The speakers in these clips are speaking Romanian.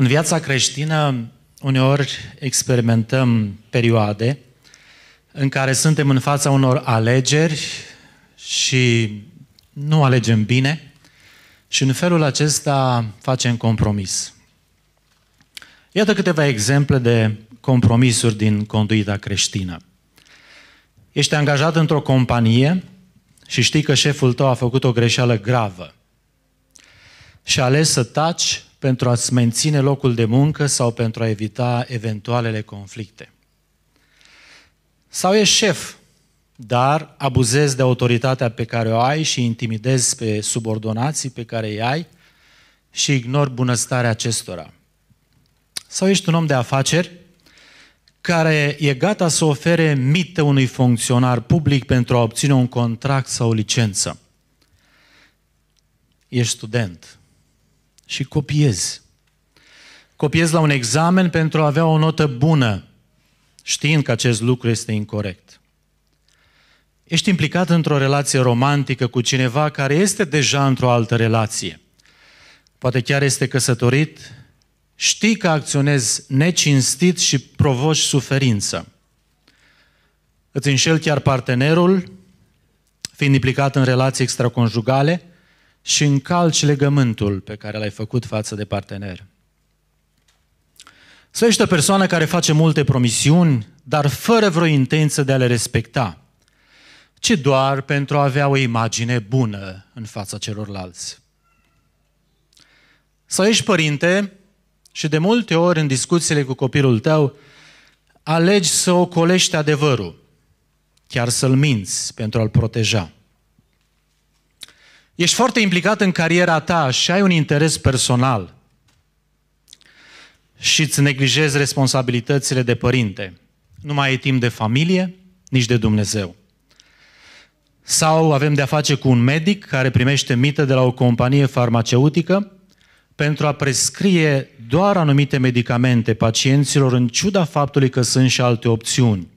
În viața creștină, uneori experimentăm perioade în care suntem în fața unor alegeri și nu alegem bine și în felul acesta facem compromis. Iată câteva exemple de compromisuri din conduita creștină. Ești angajat într-o companie și știi că șeful tău a făcut o greșeală gravă și ales să taci pentru a-ți menține locul de muncă sau pentru a evita eventualele conflicte. Sau ești șef, dar abuzezi de autoritatea pe care o ai și intimidezi pe subordonații pe care îi ai și ignori bunăstarea acestora. Sau ești un om de afaceri care e gata să ofere mită unui funcționar public pentru a obține un contract sau o licență. Ești student și copiez. Copiez la un examen pentru a avea o notă bună, știind că acest lucru este incorrect. Ești implicat într-o relație romantică cu cineva care este deja într-o altă relație. Poate chiar este căsătorit, știi că acționezi necinstit și provoci suferință. Îți înșel chiar partenerul, fiind implicat în relații extraconjugale – și încalci legământul pe care l-ai făcut față de partener. Să ești o persoană care face multe promisiuni, dar fără vreo intenție de a le respecta, ci doar pentru a avea o imagine bună în fața celorlalți. Să ești părinte și de multe ori în discuțiile cu copilul tău alegi să ocolești adevărul, chiar să-l minți pentru a-l proteja ești foarte implicat în cariera ta și ai un interes personal și îți neglijezi responsabilitățile de părinte. Nu mai ai timp de familie, nici de Dumnezeu. Sau avem de-a face cu un medic care primește mită de la o companie farmaceutică pentru a prescrie doar anumite medicamente pacienților în ciuda faptului că sunt și alte opțiuni.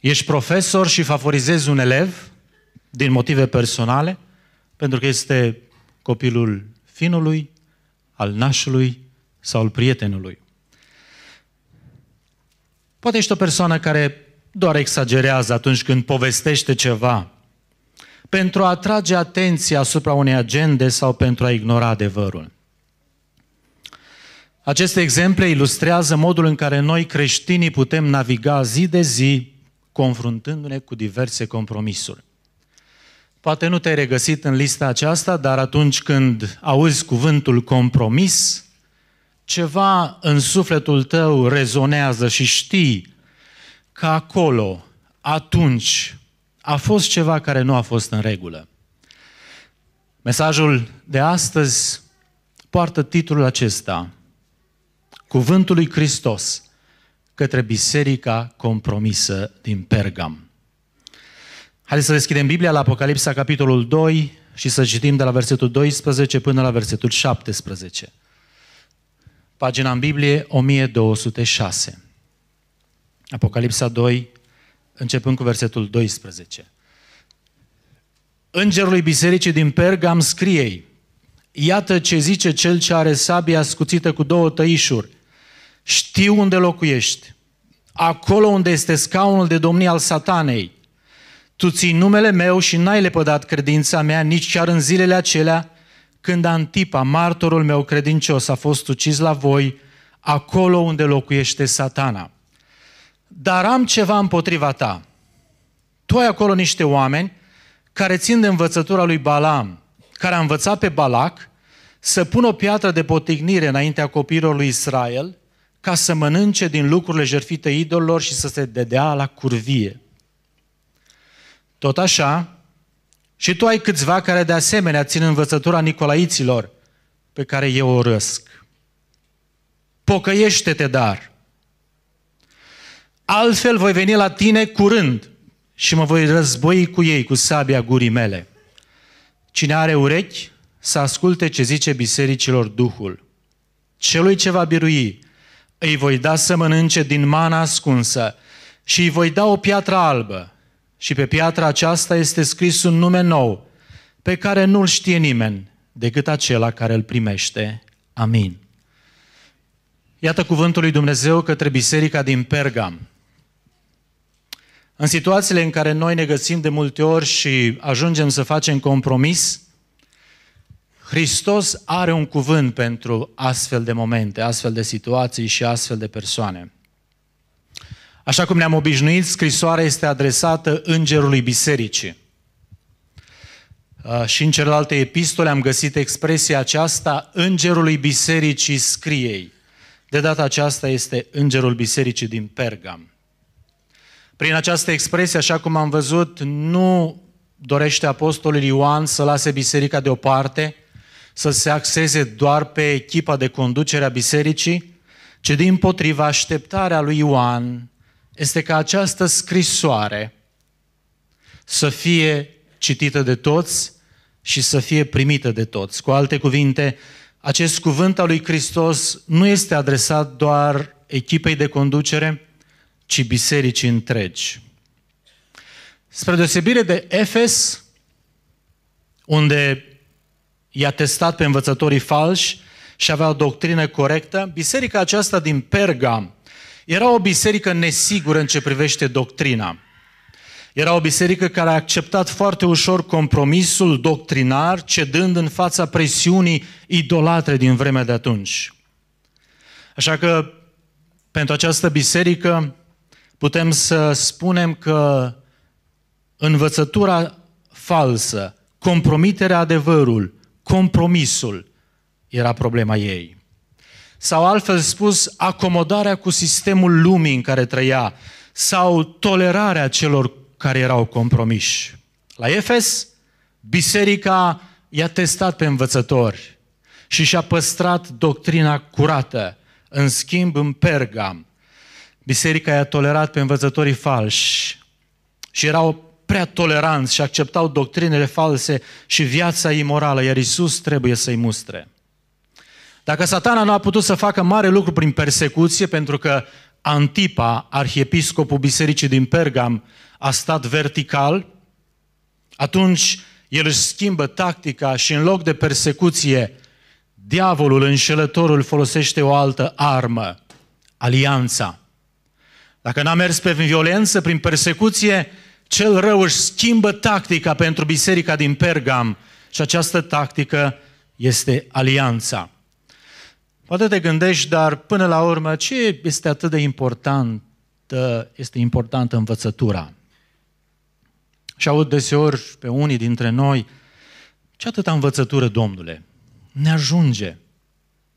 Ești profesor și favorizezi un elev din motive personale, pentru că este copilul finului, al nașului sau al prietenului. Poate ești o persoană care doar exagerează atunci când povestește ceva pentru a atrage atenția asupra unei agende sau pentru a ignora adevărul. Aceste exemple ilustrează modul în care noi creștinii putem naviga zi de zi confruntându-ne cu diverse compromisuri. Poate nu te-ai regăsit în lista aceasta, dar atunci când auzi cuvântul compromis, ceva în sufletul tău rezonează și știi că acolo, atunci, a fost ceva care nu a fost în regulă. Mesajul de astăzi poartă titlul acesta, Cuvântul lui Hristos către Biserica Compromisă din Pergam. Haideți să deschidem Biblia la Apocalipsa, capitolul 2 și să citim de la versetul 12 până la versetul 17. Pagina în Biblie 1206. Apocalipsa 2, începând cu versetul 12. Îngerului bisericii din Pergam scriei, Iată ce zice cel ce are sabia scuțită cu două tăișuri. Știu unde locuiești, acolo unde este scaunul de domnie al satanei – tu ții numele meu și n-ai lepădat credința mea nici chiar în zilele acelea când Antipa, martorul meu credincios, a fost ucis la voi, acolo unde locuiește satana. Dar am ceva împotriva ta. Tu ai acolo niște oameni care țin de învățătura lui Balaam, care a învățat pe Balac să pună o piatră de potignire înaintea copiilor lui Israel ca să mănânce din lucrurile jerfite idolilor și să se dedea la curvie. Tot așa, și tu ai câțiva care de asemenea țin învățătura Nicolaiților, pe care eu o răsc. Pocăiește-te, dar! Altfel voi veni la tine curând și mă voi război cu ei, cu sabia gurii mele. Cine are urechi, să asculte ce zice bisericilor Duhul. Celui ce va birui, îi voi da să mănânce din mana ascunsă și îi voi da o piatră albă, și pe piatra aceasta este scris un nume nou, pe care nu-l știe nimeni decât acela care îl primește. Amin. Iată cuvântul lui Dumnezeu către biserica din Pergam. În situațiile în care noi ne găsim de multe ori și ajungem să facem compromis, Hristos are un cuvânt pentru astfel de momente, astfel de situații și astfel de persoane. Așa cum ne-am obișnuit, scrisoarea este adresată Îngerului Bisericii. Uh, și în celelalte epistole am găsit expresia aceasta, Îngerului Bisericii scriei. De data aceasta este Îngerul Bisericii din Pergam. Prin această expresie, așa cum am văzut, nu dorește Apostolul Ioan să lase biserica deoparte, să se axeze doar pe echipa de conducere a bisericii, ci din potriva așteptarea lui Ioan este ca această scrisoare să fie citită de toți și să fie primită de toți. Cu alte cuvinte, acest cuvânt al lui Hristos nu este adresat doar echipei de conducere, ci bisericii întregi. Spre deosebire de Efes, unde i-a testat pe învățătorii falși și avea o doctrină corectă, biserica aceasta din Pergam era o biserică nesigură în ce privește doctrina. Era o biserică care a acceptat foarte ușor compromisul doctrinar, cedând în fața presiunii idolatre din vremea de atunci. Așa că, pentru această biserică, putem să spunem că învățătura falsă, compromiterea adevărul, compromisul era problema ei sau altfel spus, acomodarea cu sistemul lumii în care trăia, sau tolerarea celor care erau compromiși. La Efes, biserica i-a testat pe învățători și și-a păstrat doctrina curată. În schimb, în Pergam, biserica i-a tolerat pe învățătorii falși și erau prea toleranți și acceptau doctrinele false și viața imorală, iar Isus trebuie să-i mustre. Dacă satana nu a putut să facă mare lucru prin persecuție, pentru că Antipa, arhiepiscopul bisericii din Pergam, a stat vertical, atunci el își schimbă tactica și în loc de persecuție, diavolul, înșelătorul, folosește o altă armă, alianța. Dacă n-a mers pe violență, prin persecuție, cel rău își schimbă tactica pentru biserica din Pergam și această tactică este alianța. Poate te gândești, dar până la urmă, ce este atât de important, este importantă învățătura? Și aud deseori pe unii dintre noi, ce atâta învățătură, Domnule? Ne ajunge.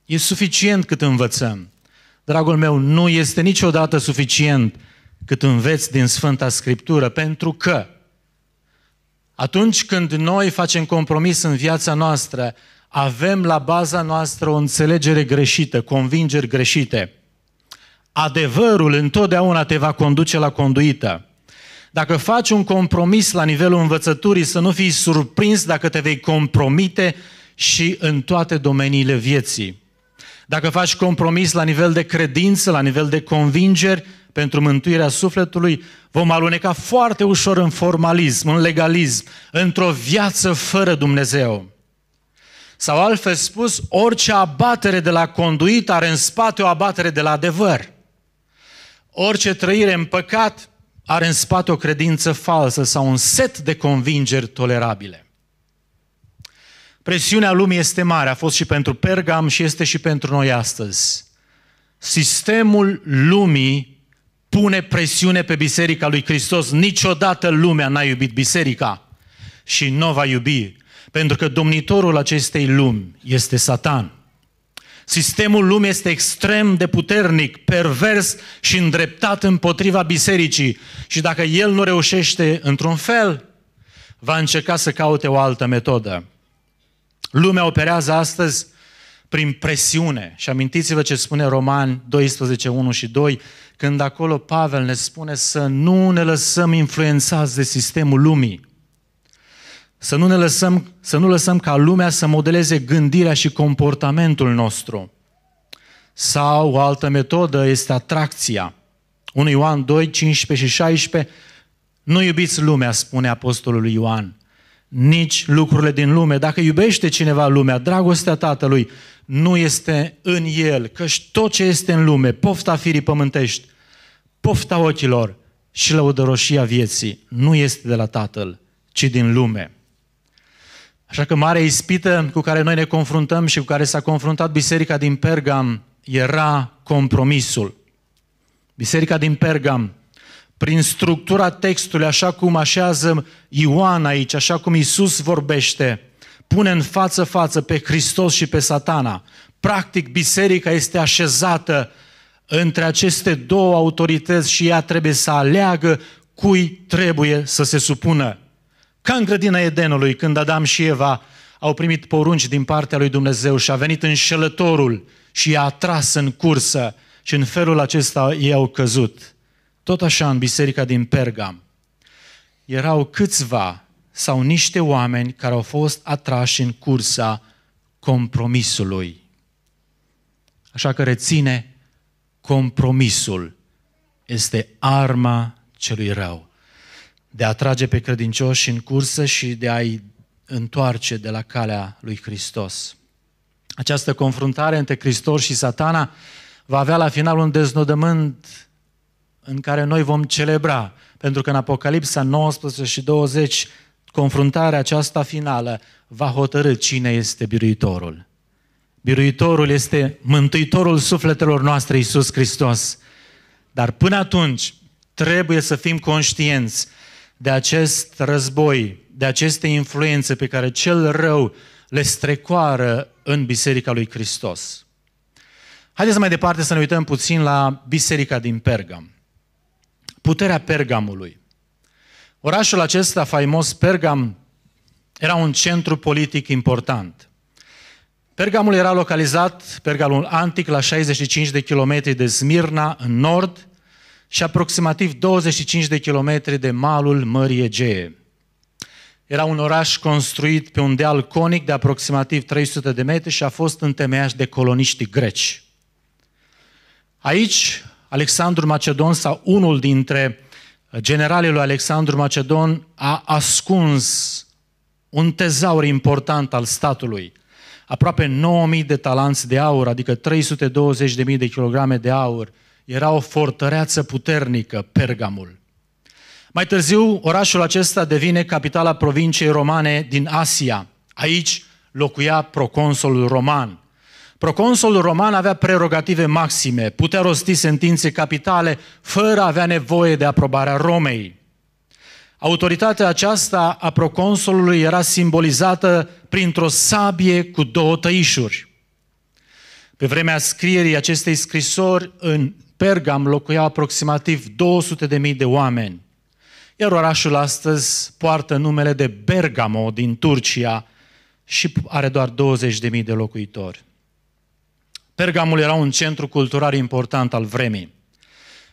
E suficient cât învățăm. Dragul meu, nu este niciodată suficient cât înveți din Sfânta Scriptură, pentru că atunci când noi facem compromis în viața noastră, avem la baza noastră o înțelegere greșită, convingeri greșite. Adevărul întotdeauna te va conduce la conduită. Dacă faci un compromis la nivelul învățăturii, să nu fii surprins dacă te vei compromite și în toate domeniile vieții. Dacă faci compromis la nivel de credință, la nivel de convingeri pentru mântuirea sufletului, vom aluneca foarte ușor în formalism, în legalism, într-o viață fără Dumnezeu. Sau altfel spus, orice abatere de la conduit are în spate o abatere de la adevăr. Orice trăire în păcat are în spate o credință falsă sau un set de convingeri tolerabile. Presiunea lumii este mare, a fost și pentru Pergam și este și pentru noi astăzi. Sistemul lumii pune presiune pe biserica lui Hristos. Niciodată lumea n-a iubit biserica și nu va iubi pentru că domnitorul acestei lumi este Satan. Sistemul lumii este extrem de puternic, pervers și îndreptat împotriva bisericii. Și dacă el nu reușește într-un fel, va încerca să caute o altă metodă. Lumea operează astăzi prin presiune. Și amintiți-vă ce spune Romani 12, 1 și 2, când acolo Pavel ne spune să nu ne lăsăm influențați de sistemul lumii, să nu, ne lăsăm, să nu lăsăm ca lumea să modeleze gândirea și comportamentul nostru. Sau o altă metodă este atracția. 1 Ioan 2, 15 și 16. Nu iubiți lumea, spune apostolul Ioan, nici lucrurile din lume. Dacă iubește cineva lumea, dragostea Tatălui nu este în el, căci tot ce este în lume, pofta firii pământești, pofta ochilor și lăudăroșia vieții, nu este de la Tatăl, ci din lume. Așa că marea ispită cu care noi ne confruntăm și cu care s-a confruntat biserica din Pergam era compromisul. Biserica din Pergam, prin structura textului, așa cum așează Ioan aici, așa cum Isus vorbește, pune în față față pe Hristos și pe Satana. Practic, biserica este așezată între aceste două autorități și ea trebuie să aleagă cui trebuie să se supună. Ca în grădina Edenului, când Adam și Eva au primit porunci din partea lui Dumnezeu și a venit înșelătorul și i-a atras în cursă și în felul acesta ei au căzut. Tot așa în biserica din Pergam. Erau câțiva sau niște oameni care au fost atrași în cursa compromisului. Așa că reține, compromisul este arma celui rău de a trage pe credincioși în cursă și de a-i întoarce de la calea lui Hristos. Această confruntare între Hristos și satana va avea la final un deznodământ în care noi vom celebra, pentru că în Apocalipsa 19 și 20 confruntarea aceasta finală va hotărâ cine este biruitorul. Biruitorul este mântuitorul sufletelor noastre, Iisus Hristos. Dar până atunci trebuie să fim conștienți de acest război, de aceste influențe pe care cel rău le strecoară în Biserica lui Hristos. Haideți mai departe să ne uităm puțin la Biserica din Pergam. Puterea Pergamului. Orașul acesta faimos, Pergam, era un centru politic important. Pergamul era localizat, Pergamul antic, la 65 de kilometri de Smirna, în nord, și aproximativ 25 de kilometri de malul Mării Egee. Era un oraș construit pe un deal conic de aproximativ 300 de metri și a fost întemeiat de coloniștii greci. Aici, Alexandru Macedon sau unul dintre generalii lui Alexandru Macedon a ascuns un tezaur important al statului, aproape 9.000 de talanți de aur, adică 320.000 de kilograme de aur, era o fortăreață puternică, Pergamul. Mai târziu, orașul acesta devine capitala provinciei romane din Asia. Aici locuia proconsolul roman. Proconsul roman avea prerogative maxime, putea rosti sentințe capitale fără a avea nevoie de aprobarea Romei. Autoritatea aceasta a proconsolului era simbolizată printr-o sabie cu două tăișuri. Pe vremea scrierii acestei scrisori în Pergam locuia aproximativ 200.000 de oameni, iar orașul astăzi poartă numele de Bergamo din Turcia și are doar 20.000 de locuitori. Pergamul era un centru cultural important al vremii.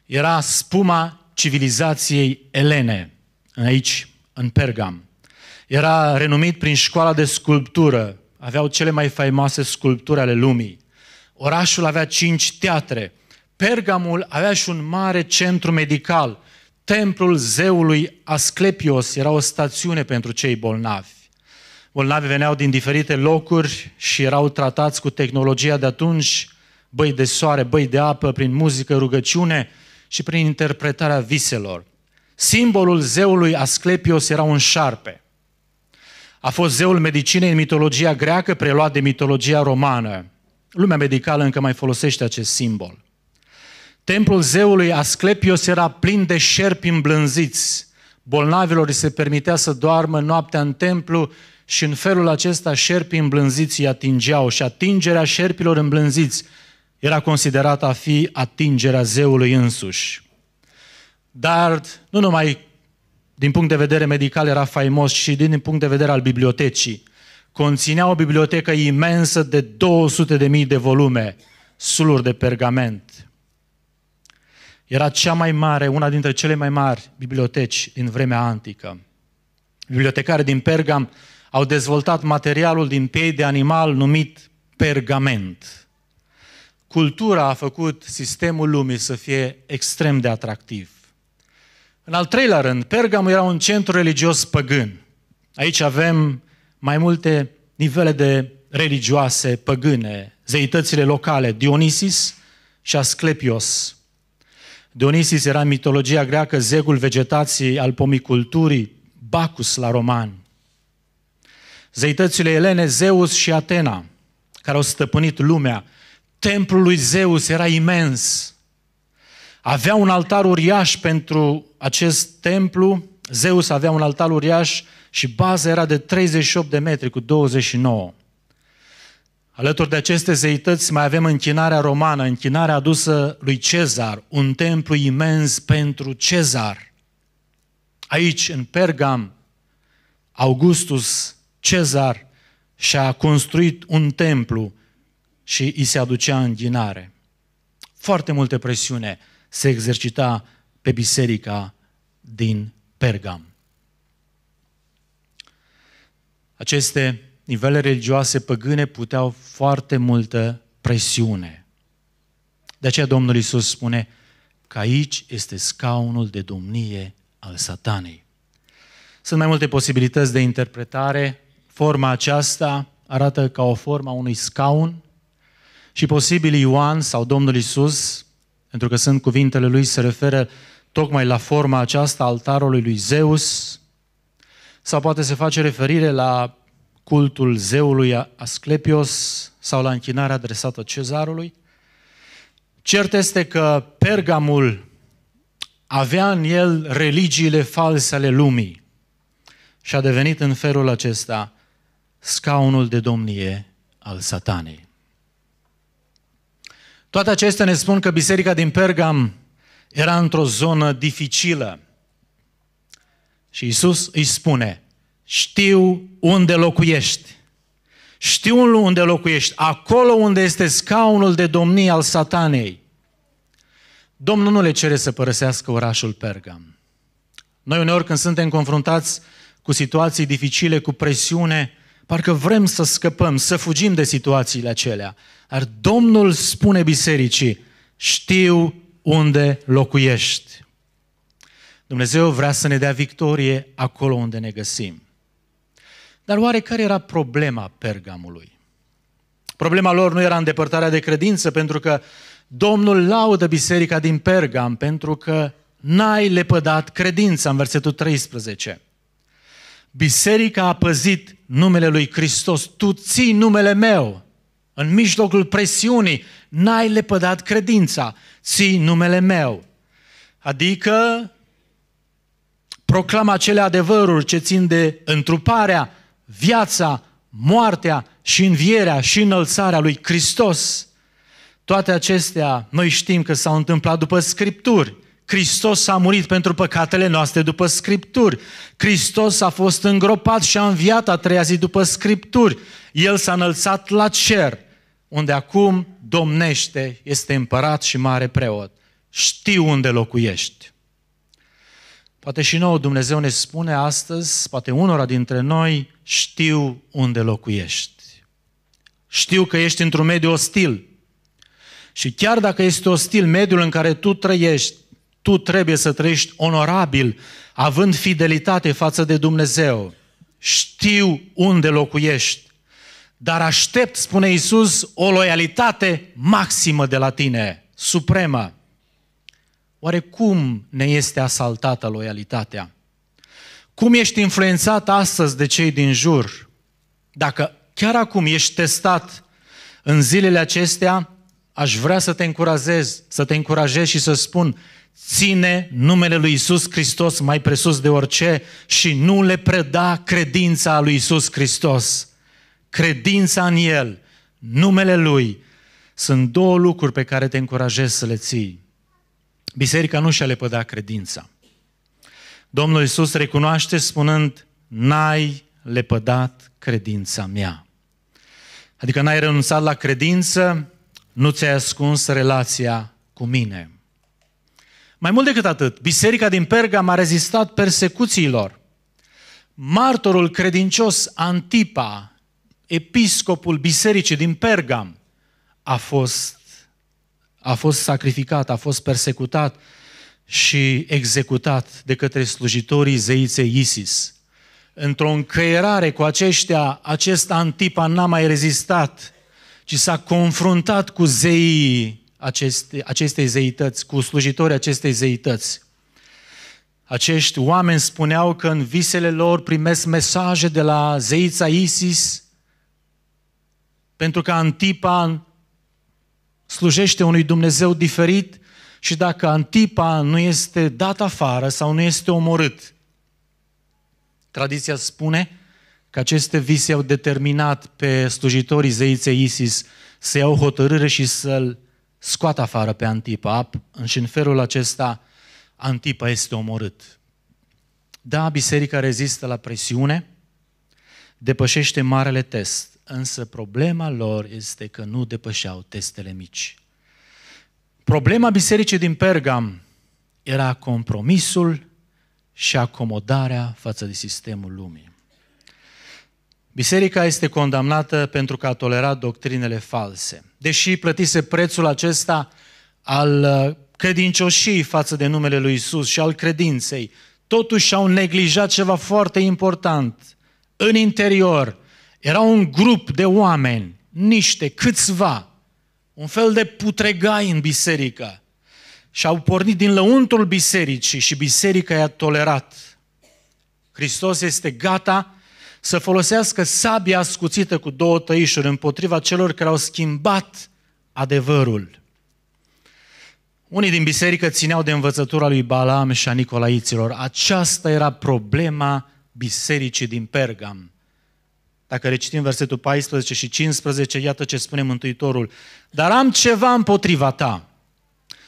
Era spuma civilizației elene, aici, în Pergam. Era renumit prin școala de sculptură, aveau cele mai faimoase sculpturi ale lumii. Orașul avea cinci teatre, Pergamul avea și un mare centru medical. Templul zeului Asclepios era o stațiune pentru cei bolnavi. Bolnavi veneau din diferite locuri și erau tratați cu tehnologia de atunci, băi de soare, băi de apă, prin muzică, rugăciune și prin interpretarea viselor. Simbolul zeului Asclepios era un șarpe. A fost zeul medicinei în mitologia greacă, preluat de mitologia romană. Lumea medicală încă mai folosește acest simbol. Templul zeului Asclepios era plin de șerpi îmblânziți. Bolnavilor îi se permitea să doarmă noaptea în templu și în felul acesta șerpii îmblânziți îi atingeau și atingerea șerpilor îmblânziți era considerată a fi atingerea zeului însuși. Dar nu numai din punct de vedere medical era faimos și din punct de vedere al bibliotecii. Conținea o bibliotecă imensă de 200.000 de volume, suluri de pergament. Era cea mai mare, una dintre cele mai mari biblioteci din vremea antică. Bibliotecarii din Pergam au dezvoltat materialul din piei de animal numit pergament. Cultura a făcut sistemul lumii să fie extrem de atractiv. În al treilea rând, Pergam era un centru religios păgân. Aici avem mai multe nivele de religioase păgâne, zeitățile locale, Dionisis și Asclepios. Dionisis era în mitologia greacă zegul vegetației al pomiculturii, Bacus la roman. Zeitățile elene, Zeus și Atena, care au stăpânit lumea, templul lui Zeus era imens. Avea un altar uriaș pentru acest templu, Zeus avea un altar uriaș și baza era de 38 de metri cu 29. Alături de aceste zeități mai avem închinarea romană, închinarea adusă lui Cezar, un templu imens pentru Cezar. Aici, în Pergam, Augustus Cezar și-a construit un templu și îi se aducea închinare. Foarte multe presiune se exercita pe biserica din Pergam. Aceste nivele religioase păgâne puteau foarte multă presiune. De aceea Domnul Isus spune că aici este scaunul de domnie al satanei. Sunt mai multe posibilități de interpretare. Forma aceasta arată ca o formă a unui scaun și posibil Ioan sau Domnul Isus, pentru că sunt cuvintele lui, se referă tocmai la forma aceasta altarului lui Zeus, sau poate se face referire la cultul zeului Asclepios sau la închinarea adresată cezarului. Cert este că Pergamul avea în el religiile false ale lumii și a devenit în felul acesta scaunul de domnie al satanei. Toate acestea ne spun că biserica din Pergam era într-o zonă dificilă. Și Isus îi spune, știu unde locuiești. Știu unde locuiești, acolo unde este scaunul de domnie al satanei. Domnul nu le cere să părăsească orașul Pergam. Noi uneori când suntem confruntați cu situații dificile, cu presiune, parcă vrem să scăpăm, să fugim de situațiile acelea. Dar Domnul spune bisericii, știu unde locuiești. Dumnezeu vrea să ne dea victorie acolo unde ne găsim. Dar oare care era problema Pergamului? Problema lor nu era îndepărtarea de credință, pentru că Domnul laudă biserica din Pergam, pentru că n-ai lepădat credința, în versetul 13. Biserica a păzit numele lui Hristos, tu ții numele meu. În mijlocul presiunii, n-ai lepădat credința, ții numele meu. Adică proclamă acele adevăruri ce țin de întruparea, viața, moartea și învierea și înălțarea lui Hristos. Toate acestea noi știm că s-au întâmplat după Scripturi. Hristos a murit pentru păcatele noastre după Scripturi. Hristos a fost îngropat și a înviat a treia zi după Scripturi. El s-a înălțat la cer, unde acum domnește, este împărat și mare preot. Știu unde locuiești. Poate și nouă Dumnezeu ne spune astăzi, poate unora dintre noi, știu unde locuiești. Știu că ești într-un mediu ostil. Și chiar dacă este ostil mediul în care tu trăiești, tu trebuie să trăiești onorabil, având fidelitate față de Dumnezeu. Știu unde locuiești, dar aștept, spune Isus, o loialitate maximă de la tine, supremă. Oare cum ne este asaltată loialitatea? Cum ești influențat astăzi de cei din jur? Dacă chiar acum ești testat în zilele acestea, aș vrea să te încurajez, să te încurajez și să spun, ține numele lui Isus Hristos mai presus de orice și nu le preda credința lui Isus Hristos. Credința în El, numele Lui, sunt două lucruri pe care te încurajez să le ții biserica nu și-a lepădat credința. Domnul Iisus recunoaște spunând, n-ai lepădat credința mea. Adică n-ai renunțat la credință, nu ți-ai ascuns relația cu mine. Mai mult decât atât, biserica din Pergam a rezistat persecuțiilor. Martorul credincios Antipa, episcopul bisericii din Pergam, a fost a fost sacrificat, a fost persecutat și executat de către slujitorii zeiței Isis. Într-o încăierare cu aceștia, acest Antipa n-a mai rezistat, ci s-a confruntat cu zeii aceste, acestei zeități, cu slujitorii acestei zeități. Acești oameni spuneau că în visele lor primesc mesaje de la zeița Isis, pentru că Antipa slujește unui Dumnezeu diferit și dacă Antipa nu este dat afară sau nu este omorât. Tradiția spune că aceste vise au determinat pe slujitorii zeiței Isis să iau hotărâre și să-l scoată afară pe Antipa și în felul acesta Antipa este omorât. Da, biserica rezistă la presiune, depășește marele test însă problema lor este că nu depășeau testele mici. Problema bisericii din Pergam era compromisul și acomodarea față de sistemul lumii. Biserica este condamnată pentru că a tolerat doctrinele false. Deși plătise prețul acesta al uh, credincioșii față de numele lui Isus și al credinței, totuși au neglijat ceva foarte important. În interior, era un grup de oameni, niște, câțiva, un fel de putregai în biserică. Și au pornit din lăuntul bisericii și biserica i-a tolerat. Hristos este gata să folosească sabia ascuțită cu două tăișuri împotriva celor care au schimbat adevărul. Unii din biserică țineau de învățătura lui Balaam și a Nicolaiților. Aceasta era problema bisericii din Pergam. Dacă recitim versetul 14 și 15, iată ce spune Mântuitorul. Dar am ceva împotriva ta.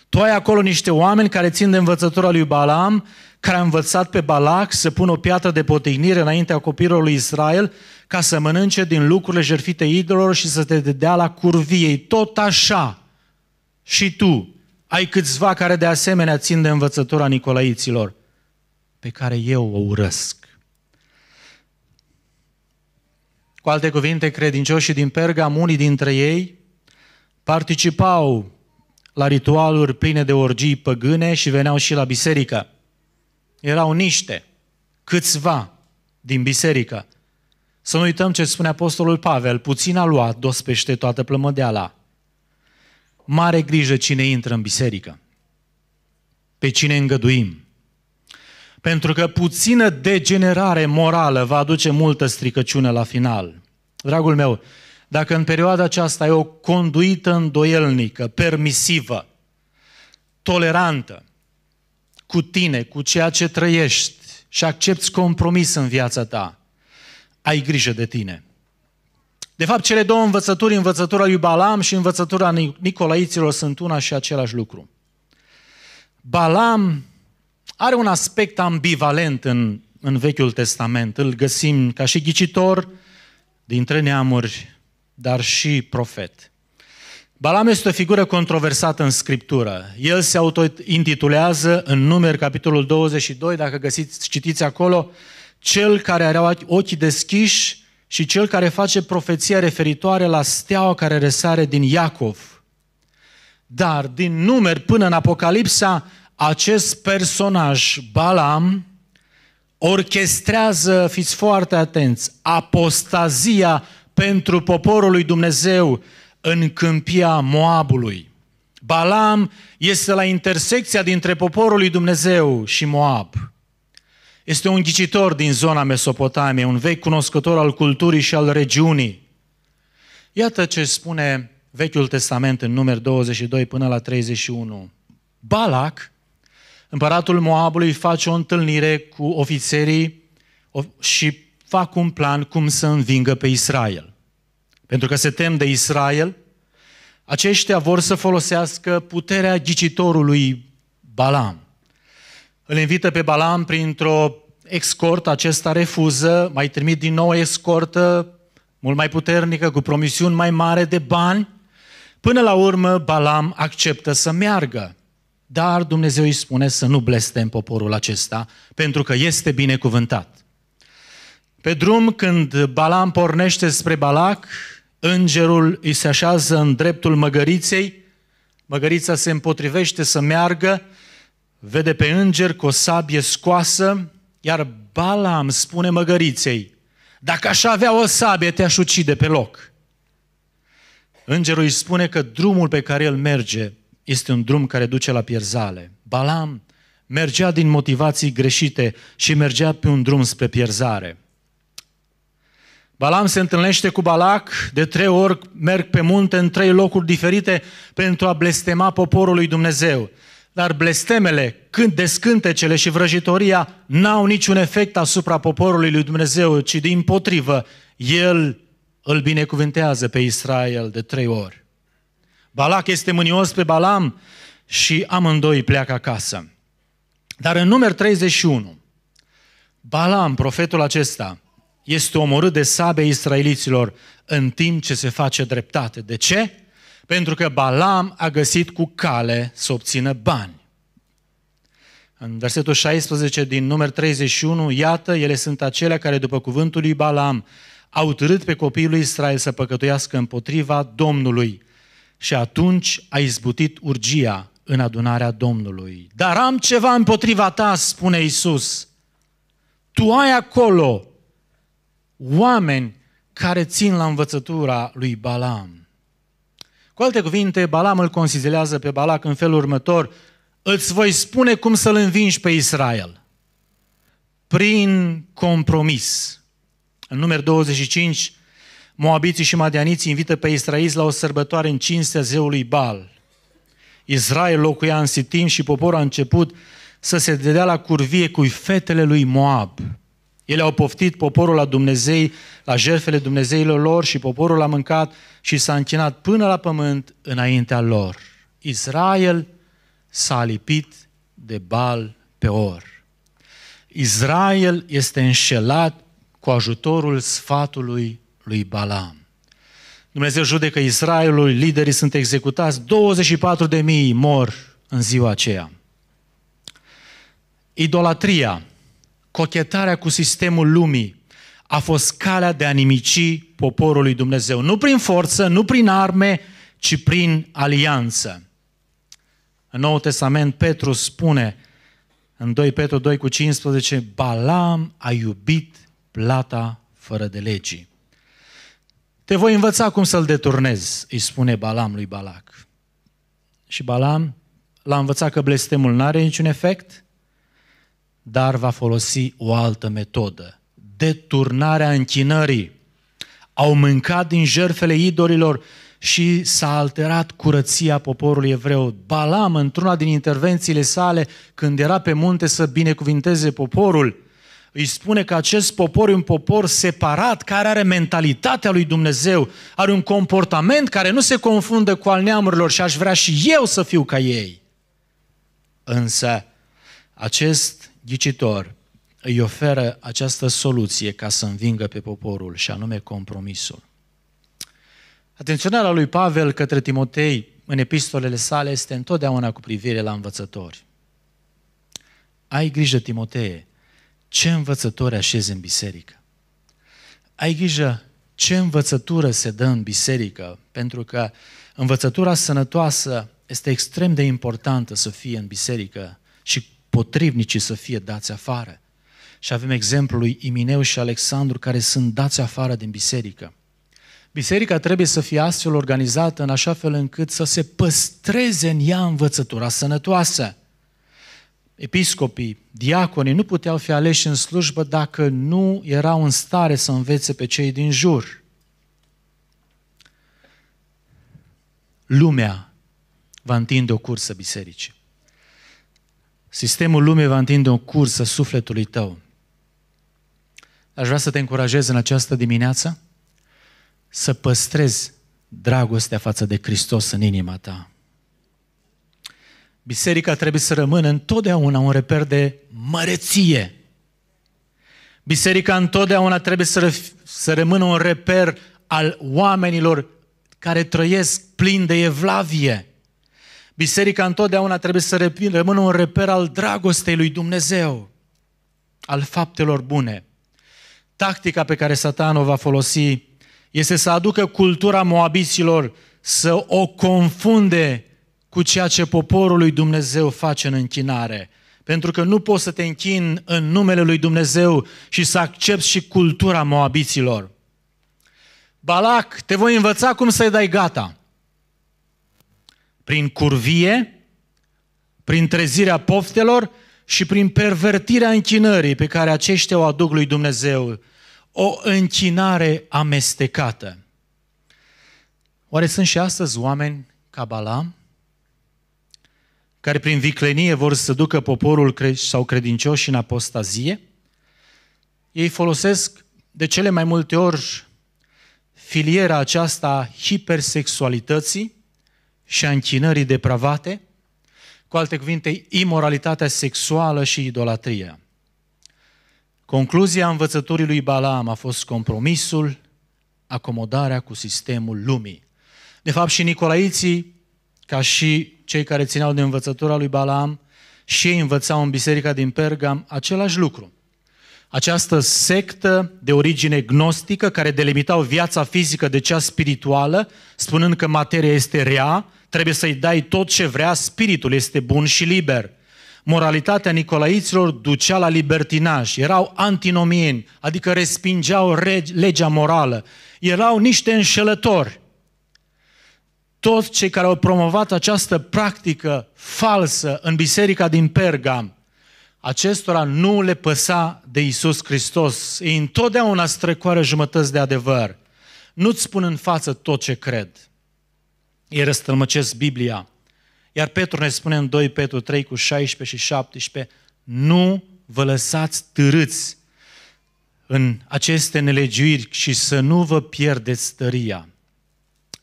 Tu ai acolo niște oameni care țin de învățătura lui Balaam, care a învățat pe Balac să pună o piatră de potignire înaintea copilor lui Israel ca să mănânce din lucrurile jerfite idolor și să te dea la curviei. Tot așa și tu ai câțiva care de asemenea țin de învățătura Nicolaiților, pe care eu o urăsc. Cu alte cuvinte, credincioșii din Pergam, unii dintre ei, participau la ritualuri pline de orgii păgâne și veneau și la biserică. Erau niște, câțiva din biserică. Să nu uităm ce spune Apostolul Pavel, puțin a luat, dospește toată plămădeala. Mare grijă cine intră în biserică, pe cine îngăduim, pentru că puțină degenerare morală va aduce multă stricăciune la final. Dragul meu, dacă în perioada aceasta e o conduită îndoielnică, permisivă, tolerantă cu tine, cu ceea ce trăiești și accepti compromis în viața ta, ai grijă de tine. De fapt, cele două învățături, învățătura lui Balam și învățătura Nicolaiților, sunt una și același lucru. Balam are un aspect ambivalent în, în Vechiul Testament. Îl găsim ca și ghicitor dintre neamuri, dar și profet. Balam este o figură controversată în Scriptură. El se autointitulează în numeri, capitolul 22, dacă găsiți, citiți acolo, cel care are ochii deschiși și cel care face profeția referitoare la steaua care răsare din Iacov. Dar din numeri până în Apocalipsa, acest personaj, Balam, orchestrează, fiți foarte atenți, apostazia pentru poporul lui Dumnezeu în câmpia Moabului. Balam este la intersecția dintre poporul lui Dumnezeu și Moab. Este un ghicitor din zona Mesopotamiei, un vechi cunoscător al culturii și al regiunii. Iată ce spune Vechiul Testament în numeri 22 până la 31. Balac Împăratul Moabului face o întâlnire cu ofițerii și fac un plan cum să învingă pe Israel. Pentru că se tem de Israel, aceștia vor să folosească puterea ghicitorului Balam. Îl invită pe Balam printr-o escortă, acesta refuză, mai trimit din nou escortă mult mai puternică, cu promisiuni mai mare de bani. Până la urmă, Balam acceptă să meargă. Dar Dumnezeu îi spune să nu blestem poporul acesta, pentru că este binecuvântat. Pe drum, când Balam pornește spre Balac, îngerul îi se așează în dreptul măgăriței, măgărița se împotrivește să meargă, vede pe înger cu o sabie scoasă, iar Balam spune măgăriței, dacă aș avea o sabie, te-aș ucide pe loc. Îngerul îi spune că drumul pe care el merge este un drum care duce la pierzale. Balam mergea din motivații greșite și mergea pe un drum spre pierzare. Balam se întâlnește cu Balac, de trei ori merg pe munte în trei locuri diferite pentru a blestema poporul lui Dumnezeu. Dar blestemele, când descântecele și vrăjitoria n-au niciun efect asupra poporului lui Dumnezeu, ci din potrivă, el îl binecuvântează pe Israel de trei ori. Balac este mânios pe Balam și amândoi pleacă acasă. Dar în număr 31, Balam, profetul acesta, este omorât de sabe israeliților în timp ce se face dreptate. De ce? Pentru că Balam a găsit cu cale să obțină bani. În versetul 16 din număr 31, iată, ele sunt acelea care, după cuvântul lui Balam, au târât pe copiii lui Israel să păcătuiască împotriva Domnului și atunci a izbutit urgia în adunarea Domnului. Dar am ceva împotriva ta, spune Isus. Tu ai acolo oameni care țin la învățătura lui Balam. Cu alte cuvinte, Balam îl considerează pe Balac în felul următor, îți voi spune cum să-l învingi pe Israel. Prin compromis. În numeri 25, Moabiții și Madianiții invită pe Israeliți la o sărbătoare în cinstea zeului bal. Israel locuia în Sitim și poporul a început să se dedea la curvie cu fetele lui Moab. Ele au poftit poporul la Dumnezei, la jertfele Dumnezeilor lor și poporul a mâncat și s-a închinat până la pământ înaintea lor. Israel s-a lipit de bal pe or. Israel este înșelat cu ajutorul sfatului lui Balaam. Dumnezeu judecă Israelul, liderii sunt executați, 24 de mii mor în ziua aceea. Idolatria, cochetarea cu sistemul lumii, a fost calea de a nimici poporul lui Dumnezeu. Nu prin forță, nu prin arme, ci prin alianță. În Noul Testament, Petru spune, în 2 Petru 2 cu 15, Balam a iubit plata fără de legii. Te voi învăța cum să-l deturnezi, îi spune Balam lui Balac. Și Balam l-a învățat că blestemul nu are niciun efect, dar va folosi o altă metodă. Deturnarea închinării. Au mâncat din jertfele idolilor și s-a alterat curăția poporului evreu. Balam, într-una din intervențiile sale, când era pe munte să binecuvinteze poporul, îi spune că acest popor e un popor separat, care are mentalitatea lui Dumnezeu, are un comportament care nu se confundă cu al neamurilor și aș vrea și eu să fiu ca ei. Însă, acest ghicitor îi oferă această soluție ca să învingă pe poporul, și anume compromisul. Atenționarea lui Pavel către Timotei în epistolele sale este întotdeauna cu privire la învățători. Ai grijă, Timotee, ce învățători așezi în biserică. Ai grijă ce învățătură se dă în biserică, pentru că învățătura sănătoasă este extrem de importantă să fie în biserică și potrivnicii să fie dați afară. Și avem exemplul lui Imineu și Alexandru care sunt dați afară din biserică. Biserica trebuie să fie astfel organizată în așa fel încât să se păstreze în ea învățătura sănătoasă episcopii, diaconii nu puteau fi aleși în slujbă dacă nu erau în stare să învețe pe cei din jur. Lumea va întinde o cursă bisericii. Sistemul lumii va întinde o cursă sufletului tău. Aș vrea să te încurajez în această dimineață să păstrezi dragostea față de Hristos în inima ta. Biserica trebuie să rămână întotdeauna un reper de măreție. Biserica întotdeauna trebuie să, să rămână un reper al oamenilor care trăiesc plin de evlavie. Biserica întotdeauna trebuie să rămână un reper al dragostei lui Dumnezeu, al faptelor bune. Tactica pe care Satan o va folosi este să aducă cultura moabiților, să o confunde cu ceea ce poporul lui Dumnezeu face în închinare. Pentru că nu poți să te închin în numele lui Dumnezeu și să accepti și cultura moabiților. Balac, te voi învăța cum să-i dai gata. Prin curvie, prin trezirea poftelor și prin pervertirea închinării pe care aceștia o aduc lui Dumnezeu. O închinare amestecată. Oare sunt și astăzi oameni ca Balam? care prin viclenie vor să ducă poporul sau credincioși în apostazie, ei folosesc de cele mai multe ori filiera aceasta a hipersexualității și a închinării depravate, cu alte cuvinte, imoralitatea sexuală și idolatria. Concluzia învățăturii lui Balaam a fost compromisul, acomodarea cu sistemul lumii. De fapt, și nicolaiții, ca și cei care țineau de învățătura lui Balaam și ei învățau în biserica din Pergam același lucru. Această sectă de origine gnostică care delimitau viața fizică de cea spirituală, spunând că materia este rea, trebuie să-i dai tot ce vrea, spiritul este bun și liber. Moralitatea nicolaiților ducea la libertinaj, erau antinomieni, adică respingeau legea morală, erau niște înșelători – toți cei care au promovat această practică falsă în biserica din Pergam, acestora nu le păsa de Isus Hristos. Ei întotdeauna strecoară jumătăți de adevăr. Nu-ți spun în față tot ce cred. Ei răstălmăcesc Biblia. Iar Petru ne spune în 2 Petru 3 cu 16 și 17, nu vă lăsați târâți în aceste nelegiuiri și să nu vă pierdeți tăria.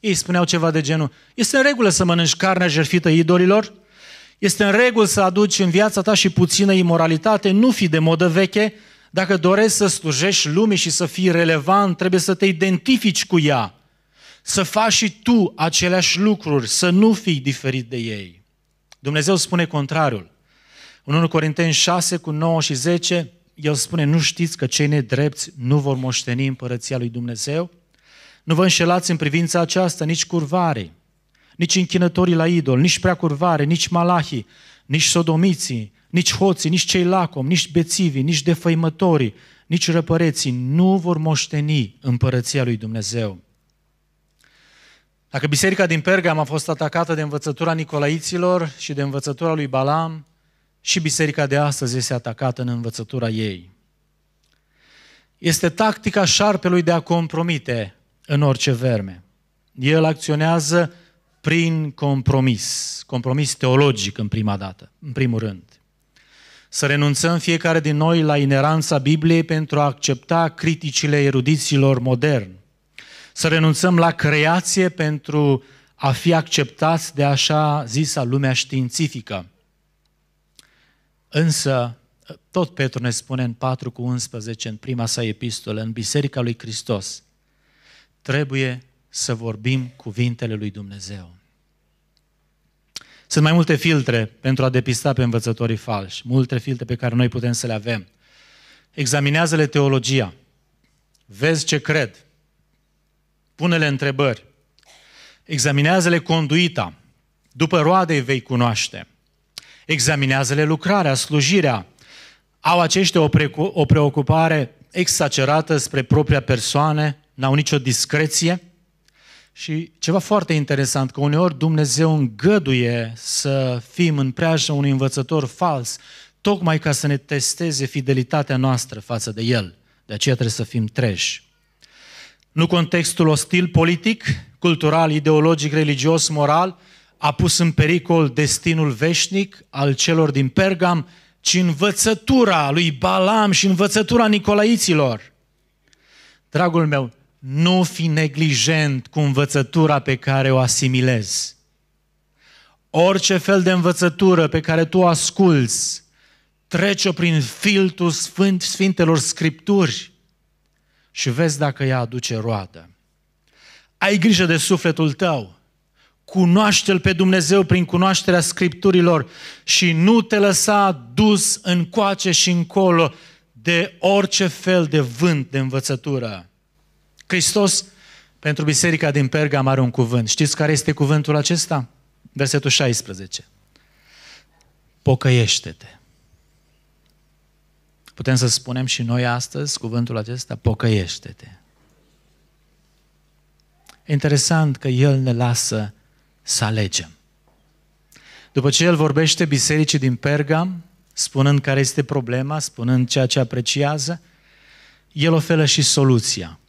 Ei spuneau ceva de genul, este în regulă să mănânci carnea jerfită idolilor? Este în regulă să aduci în viața ta și puțină imoralitate? Nu fi de modă veche? Dacă dorești să slujești lumii și să fii relevant, trebuie să te identifici cu ea. Să faci și tu aceleași lucruri, să nu fii diferit de ei. Dumnezeu spune contrariul. În 1 Corinteni 6, cu 9 și 10, el spune, nu știți că cei nedrepți nu vor moșteni împărăția lui Dumnezeu? Nu vă înșelați în privința aceasta nici curvare, nici închinătorii la idol, nici curvare, nici malahi, nici sodomiții, nici hoții, nici cei lacom, nici bețivii, nici defăimătorii, nici răpăreții nu vor moșteni împărăția lui Dumnezeu. Dacă biserica din Pergam a fost atacată de învățătura Nicolaiților și de învățătura lui Balam, și biserica de astăzi este atacată în învățătura ei. Este tactica șarpelui de a compromite în orice verme. El acționează prin compromis, compromis teologic în prima dată, în primul rând. Să renunțăm fiecare din noi la ineranța Bibliei pentru a accepta criticile erudiților moderni. Să renunțăm la creație pentru a fi acceptați de așa zisa lumea științifică. Însă, tot Petru ne spune în 4 cu 11, în prima sa epistolă, în Biserica lui Hristos, trebuie să vorbim cuvintele lui Dumnezeu. Sunt mai multe filtre pentru a depista pe învățătorii falși, multe filtre pe care noi putem să le avem. Examinează-le teologia, vezi ce cred, pune-le întrebări, examinează-le conduita, după roade vei cunoaște, examinează-le lucrarea, slujirea, au aceștia o, o preocupare exagerată spre propria persoană, n-au nicio discreție. Și ceva foarte interesant, că uneori Dumnezeu îngăduie să fim în preajma unui învățător fals, tocmai ca să ne testeze fidelitatea noastră față de el. De aceea trebuie să fim treji. Nu contextul ostil politic, cultural, ideologic, religios, moral, a pus în pericol destinul veșnic al celor din Pergam, ci învățătura lui Balam și învățătura Nicolaiților. Dragul meu, nu fi neglijent cu învățătura pe care o asimilezi. Orice fel de învățătură pe care tu o asculți, trece-o prin filtrul sfânt, Sfintelor Scripturi și vezi dacă ea aduce roadă. Ai grijă de sufletul tău, cunoaște-L pe Dumnezeu prin cunoașterea Scripturilor și nu te lăsa dus încoace și încolo de orice fel de vânt de învățătură Hristos pentru biserica din Pergam are un cuvânt. Știți care este cuvântul acesta? Versetul 16. Pocăiește-te. Putem să spunem și noi astăzi cuvântul acesta, pocăiește-te. Interesant că El ne lasă să alegem. După ce El vorbește bisericii din Pergam, spunând care este problema, spunând ceea ce apreciază, El oferă și soluția.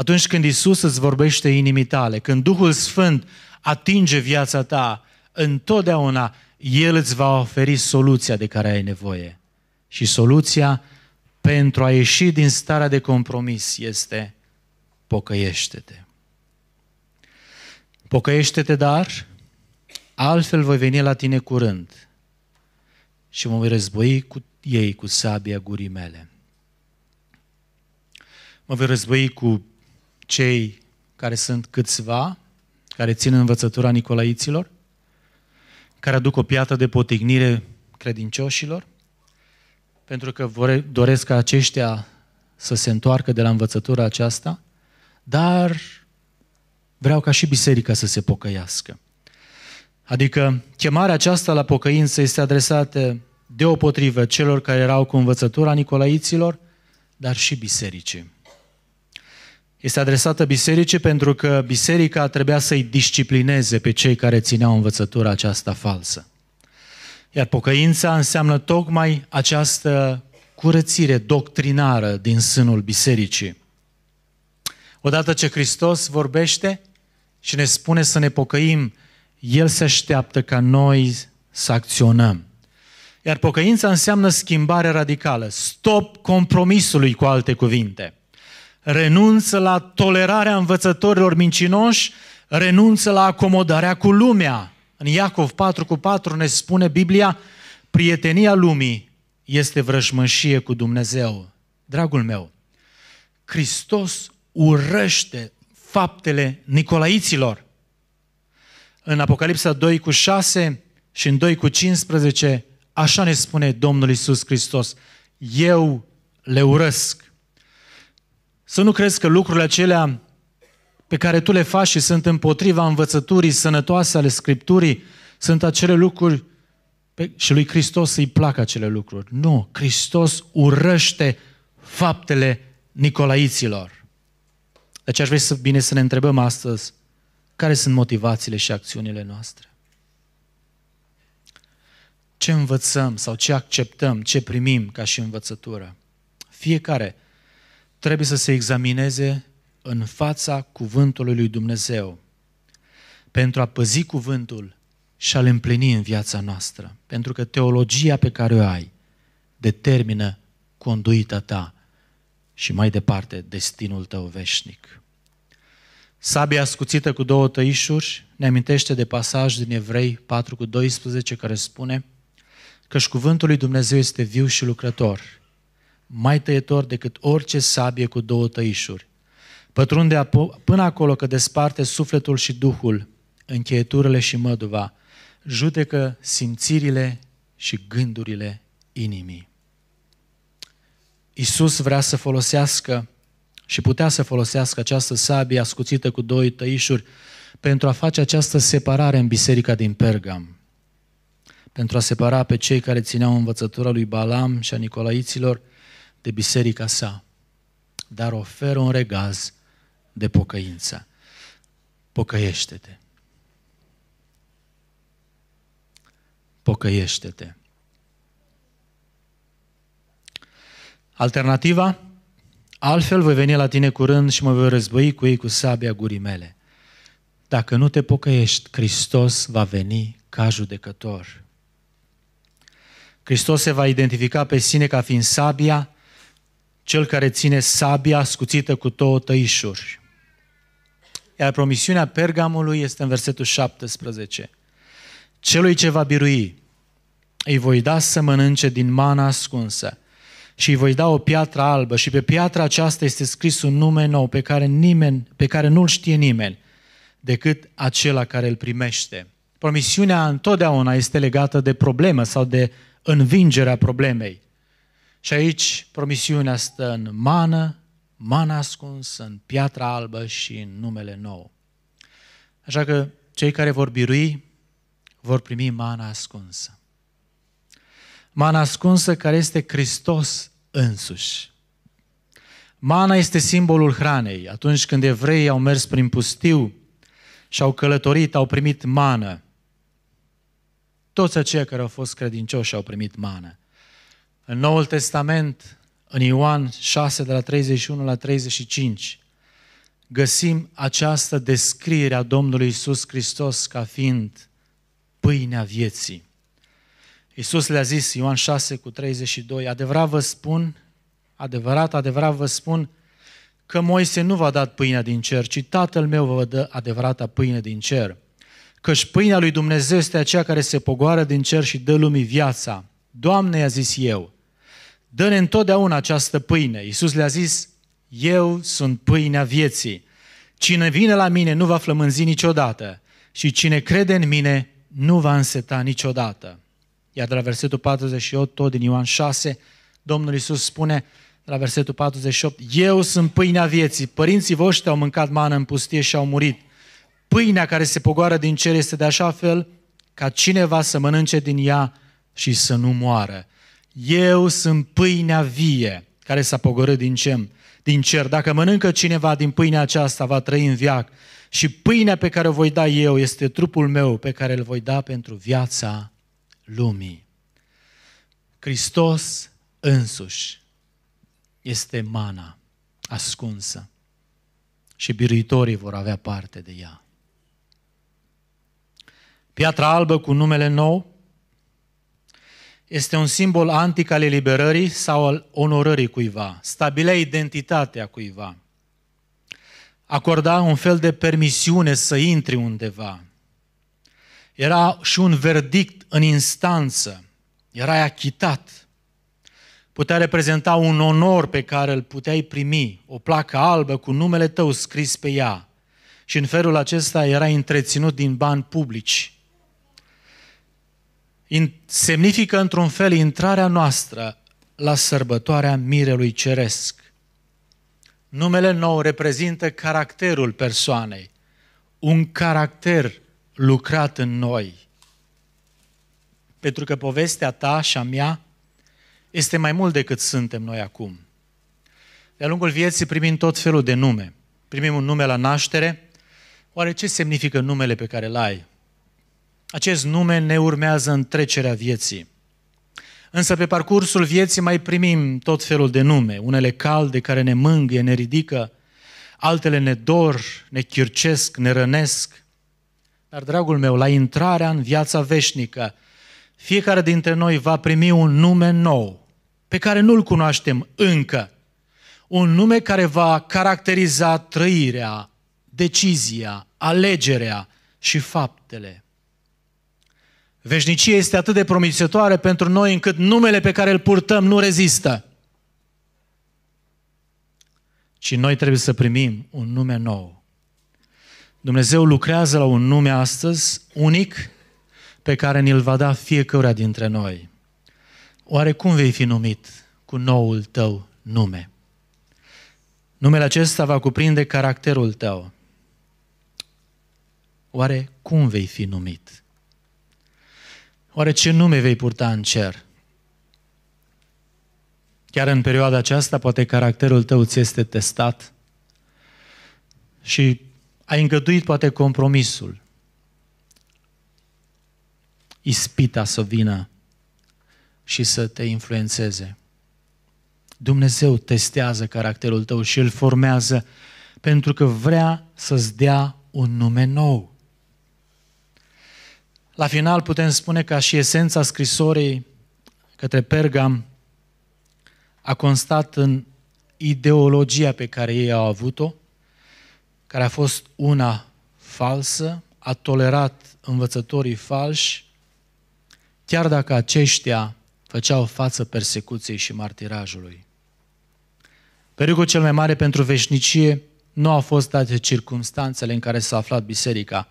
Atunci când Isus îți vorbește inimii tale, când Duhul Sfânt atinge viața ta, întotdeauna El îți va oferi soluția de care ai nevoie. Și soluția pentru a ieși din starea de compromis este pocăiește-te. Pocăiește-te, dar altfel voi veni la tine curând și mă voi război cu ei cu sabia gurii mele. Mă voi război cu cei care sunt câțiva, care țin învățătura Nicolaiților, care aduc o piatră de potignire credincioșilor, pentru că doresc ca aceștia să se întoarcă de la învățătura aceasta, dar vreau ca și biserica să se pocăiască. Adică chemarea aceasta la pocăință este adresată deopotrivă celor care erau cu învățătura Nicolaiților, dar și bisericii. Este adresată bisericii pentru că biserica trebuia să-i disciplineze pe cei care țineau învățătura aceasta falsă. Iar pocăința înseamnă tocmai această curățire doctrinară din sânul bisericii. Odată ce Hristos vorbește și ne spune să ne pocăim, El se așteaptă ca noi să acționăm. Iar pocăința înseamnă schimbare radicală, stop compromisului cu alte cuvinte – renunță la tolerarea învățătorilor mincinoși, renunță la acomodarea cu lumea. În Iacov 4 cu 4 ne spune Biblia, prietenia lumii este vrăjmășie cu Dumnezeu. Dragul meu, Hristos urăște faptele nicolaiților. În Apocalipsa 2 cu 6 și în 2 cu 15, așa ne spune Domnul Isus Hristos, eu le urăsc. Să nu crezi că lucrurile acelea pe care tu le faci și sunt împotriva învățăturii sănătoase ale Scripturii, sunt acele lucruri pe... și lui Hristos îi plac acele lucruri. Nu, Hristos urăște faptele nicolaiților. Deci aș vrea să bine să ne întrebăm astăzi care sunt motivațiile și acțiunile noastre. Ce învățăm sau ce acceptăm, ce primim ca și învățătură. Fiecare trebuie să se examineze în fața cuvântului lui Dumnezeu pentru a păzi cuvântul și a-l împlini în viața noastră. Pentru că teologia pe care o ai determină conduita ta și mai departe destinul tău veșnic. Sabia scuțită cu două tăișuri ne amintește de pasaj din Evrei 4 cu 12 care spune și cuvântul lui Dumnezeu este viu și lucrător – mai tăietor decât orice sabie cu două tăișuri. Pătrunde până acolo că desparte sufletul și duhul, încheieturile și măduva, judecă simțirile și gândurile inimii. Isus vrea să folosească și putea să folosească această sabie ascuțită cu doi tăișuri pentru a face această separare în biserica din Pergam. Pentru a separa pe cei care țineau învățătura lui Balam și a Nicolaiților de biserica sa, dar oferă un regaz de pocăință. Pocăiește-te. Pocăiește-te. Alternativa? Altfel voi veni la tine curând și mă voi război cu ei cu sabia gurii mele. Dacă nu te pocăiești, Hristos va veni ca judecător. Hristos se va identifica pe sine ca fiind sabia cel care ține sabia scuțită cu două tăișuri. Iar promisiunea Pergamului este în versetul 17. Celui ce va birui, îi voi da să mănânce din mana ascunsă și îi voi da o piatră albă și pe piatra aceasta este scris un nume nou pe care, nimeni, pe care nu-l știe nimeni decât acela care îl primește. Promisiunea întotdeauna este legată de problemă sau de învingerea problemei. Și aici promisiunea stă în mană, mană ascunsă în piatra albă și în numele nou. Așa că cei care vor birui vor primi mana ascunsă. Mana ascunsă care este Hristos însuși. Mana este simbolul hranei. Atunci când evreii au mers prin pustiu și au călătorit, au primit mană. Toți aceia care au fost credincioși au primit mană. În Noul Testament, în Ioan 6, de la 31 la 35, găsim această descriere a Domnului Isus Hristos ca fiind pâinea vieții. Isus le-a zis, Ioan 6 cu 32, adevărat vă spun, adevărat, adevărat vă spun, că Moise nu v-a dat pâinea din cer, ci Tatăl meu vă dă adevărata pâine din cer. Căci pâinea lui Dumnezeu este aceea care se pogoară din cer și dă lumii viața. Doamne, i-a zis eu, dă-ne întotdeauna această pâine. Iisus le-a zis, eu sunt pâinea vieții. Cine vine la mine nu va flămânzi niciodată și cine crede în mine nu va înseta niciodată. Iar de la versetul 48, tot din Ioan 6, Domnul Iisus spune, de la versetul 48, Eu sunt pâinea vieții, părinții voștri au mâncat mană în pustie și au murit. Pâinea care se pogoară din cer este de așa fel ca cineva să mănânce din ea și să nu moară. Eu sunt pâinea vie care s-a pogorât din cer. Din cer. Dacă mănâncă cineva din pâinea aceasta, va trăi în viac. Și pâinea pe care o voi da eu este trupul meu pe care îl voi da pentru viața lumii. Hristos însuși este mana ascunsă și biruitorii vor avea parte de ea. Piatra albă cu numele nou este un simbol antic al eliberării sau al onorării cuiva. Stabilea identitatea cuiva. Acorda un fel de permisiune să intri undeva. Era și un verdict în instanță. era achitat. Putea reprezenta un onor pe care îl puteai primi, o placă albă cu numele tău scris pe ea. Și în felul acesta era întreținut din bani publici semnifică într-un fel intrarea noastră la sărbătoarea mirelui ceresc. Numele nou reprezintă caracterul persoanei, un caracter lucrat în noi. Pentru că povestea ta și a mea este mai mult decât suntem noi acum. De-a lungul vieții primim tot felul de nume. Primim un nume la naștere. Oare ce semnifică numele pe care îl ai? Acest nume ne urmează în trecerea vieții. Însă pe parcursul vieții mai primim tot felul de nume, unele calde care ne mângâie, ne ridică, altele ne dor, ne chircesc, ne rănesc. Dar, dragul meu, la intrarea în viața veșnică, fiecare dintre noi va primi un nume nou, pe care nu-l cunoaștem încă. Un nume care va caracteriza trăirea, decizia, alegerea și faptele. Veșnicia este atât de promițătoare pentru noi încât numele pe care îl purtăm nu rezistă. Ci noi trebuie să primim un nume nou. Dumnezeu lucrează la un nume astăzi unic pe care ni-l va da fiecăruia dintre noi. Oare cum vei fi numit cu noul tău nume? Numele acesta va cuprinde caracterul tău. Oare cum vei fi numit? Oare ce nume vei purta în cer? Chiar în perioada aceasta, poate caracterul tău ți este testat și ai îngăduit poate compromisul, ispita să vină și să te influențeze. Dumnezeu testează caracterul tău și îl formează pentru că vrea să-ți dea un nume nou. La final putem spune ca și esența scrisorii către Pergam a constat în ideologia pe care ei au avut-o, care a fost una falsă, a tolerat învățătorii falși, chiar dacă aceștia făceau față persecuției și martirajului. Pericul cel mai mare pentru veșnicie nu a fost date circumstanțele în care s-a aflat biserica,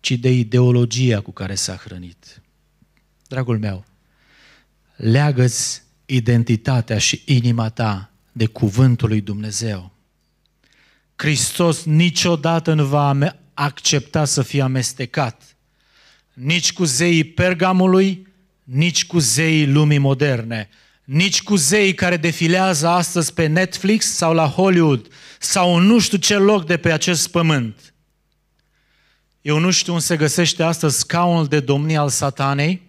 ci de ideologia cu care s-a hrănit. Dragul meu, leagă-ți identitatea și inima ta de cuvântul lui Dumnezeu. Hristos niciodată nu va accepta să fie amestecat nici cu zeii Pergamului, nici cu zeii lumii moderne, nici cu zeii care defilează astăzi pe Netflix sau la Hollywood sau nu știu ce loc de pe acest pământ. Eu nu știu unde se găsește astăzi scaunul de domnie al satanei,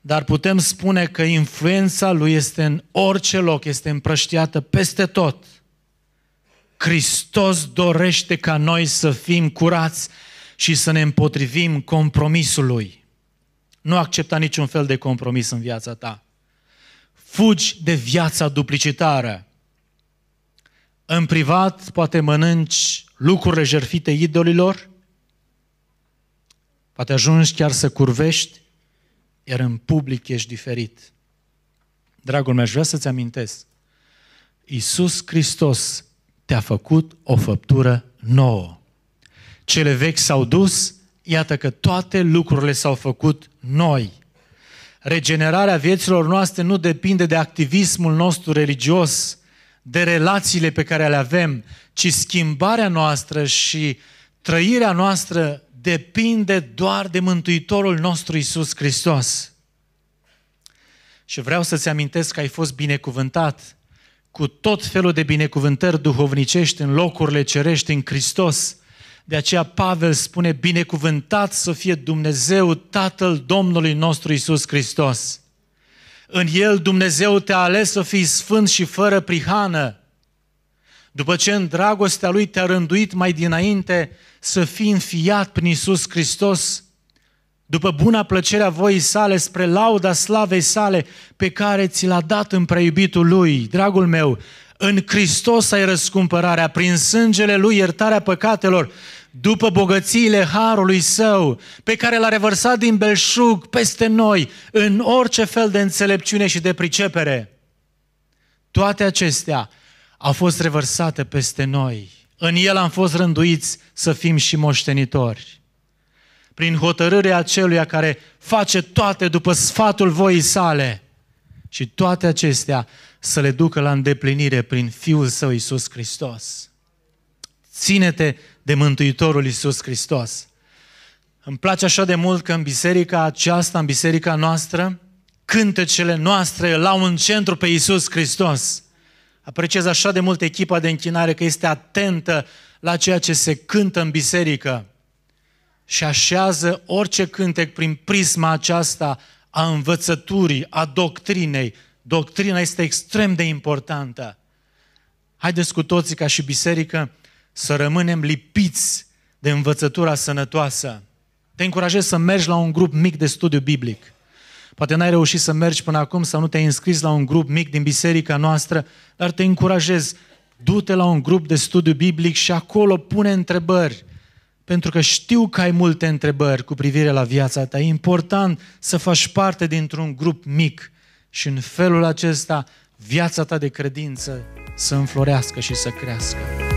dar putem spune că influența lui este în orice loc, este împrăștiată peste tot. Hristos dorește ca noi să fim curați și să ne împotrivim compromisului. Nu accepta niciun fel de compromis în viața ta. Fugi de viața duplicitară. În privat poate mănânci lucrurile jerfite idolilor, poate ajungi chiar să curvești, iar în public ești diferit. Dragul meu, aș vrea să-ți amintesc. Iisus Hristos te-a făcut o făptură nouă. Cele vechi s-au dus, iată că toate lucrurile s-au făcut noi. Regenerarea vieților noastre nu depinde de activismul nostru religios, de relațiile pe care le avem, ci schimbarea noastră și trăirea noastră depinde doar de Mântuitorul nostru Isus Hristos. Și vreau să-ți amintesc că ai fost binecuvântat cu tot felul de binecuvântări duhovnicești în locurile cerești în Hristos. De aceea Pavel spune, binecuvântat să fie Dumnezeu Tatăl Domnului nostru Isus Hristos. În el Dumnezeu te-a ales să fii sfânt și fără prihană. După ce în dragostea lui te-a rânduit mai dinainte să fii înfiat prin Iisus Hristos, după buna plăcerea voii sale, spre lauda slavei sale pe care ți l-a dat în preiubitul lui, dragul meu, în Hristos ai răscumpărarea, prin sângele lui iertarea păcatelor după bogățiile harului său, pe care l-a revărsat din belșug peste noi, în orice fel de înțelepciune și de pricepere. Toate acestea au fost revărsate peste noi. În el am fost rânduiți să fim și moștenitori. Prin hotărârea aceluia care face toate după sfatul voii sale și toate acestea să le ducă la îndeplinire prin Fiul Său Isus Hristos. Ține-te de Mântuitorul Isus Hristos. Îmi place așa de mult că în biserica aceasta, în biserica noastră, cântecele noastre îl au în centru pe Isus Hristos. Apreciez așa de mult echipa de închinare că este atentă la ceea ce se cântă în biserică și așează orice cântec prin prisma aceasta a învățăturii, a doctrinei. Doctrina este extrem de importantă. Haideți cu toții ca și biserică să rămânem lipiți de învățătura sănătoasă. Te încurajez să mergi la un grup mic de studiu biblic. Poate n-ai reușit să mergi până acum sau nu te-ai înscris la un grup mic din biserica noastră, dar te încurajez, du-te la un grup de studiu biblic și acolo pune întrebări. Pentru că știu că ai multe întrebări cu privire la viața ta. E important să faci parte dintr-un grup mic și în felul acesta viața ta de credință să înflorească și să crească.